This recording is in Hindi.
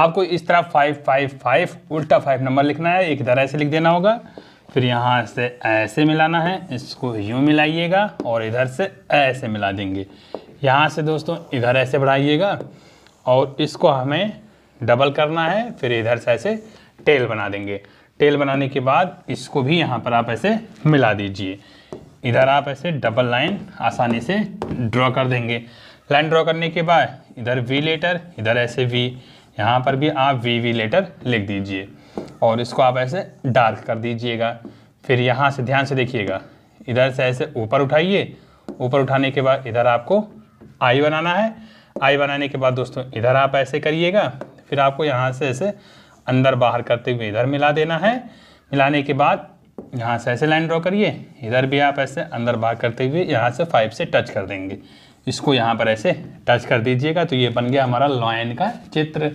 आपको इस तरह फाइव फाइव फाइव उल्टा फाइव नंबर लिखना है एक इधर ऐसे लिख देना होगा फिर यहाँ से ऐसे मिलाना है इसको यूँ मिलाइएगा और इधर से ऐसे मिला देंगे यहाँ से दोस्तों इधर ऐसे बढ़ाइएगा और इसको हमें डबल करना है फिर इधर से ऐसे टेल बना देंगे टेल बनाने के बाद इसको भी यहाँ पर आप ऐसे मिला दीजिए इधर आप ऐसे डबल लाइन आसानी से ड्रॉ कर देंगे लाइन ड्रॉ करने के बाद इधर वी लेटर इधर ऐसे वी यहाँ पर भी आप वी वी लेटर लिख दीजिए और इसको आप ऐसे डार्क कर दीजिएगा फिर यहाँ से ध्यान से देखिएगा इधर से ऐसे ऊपर उठाइए ऊपर उठाने के बाद इधर आपको आई बनाना है आई बनाने के बाद दोस्तों इधर आप ऐसे करिएगा फिर आपको यहाँ से ऐसे अंदर बाहर करते हुए इधर मिला देना है मिलाने के बाद यहाँ से ऐसे लाइन ड्रॉ करिए इधर भी आप ऐसे अंदर बाहर करते हुए यहाँ से फाइव से टच कर देंगे इसको यहाँ पर ऐसे टच कर दीजिएगा तो ये बन गया हमारा लॉयन का चित्र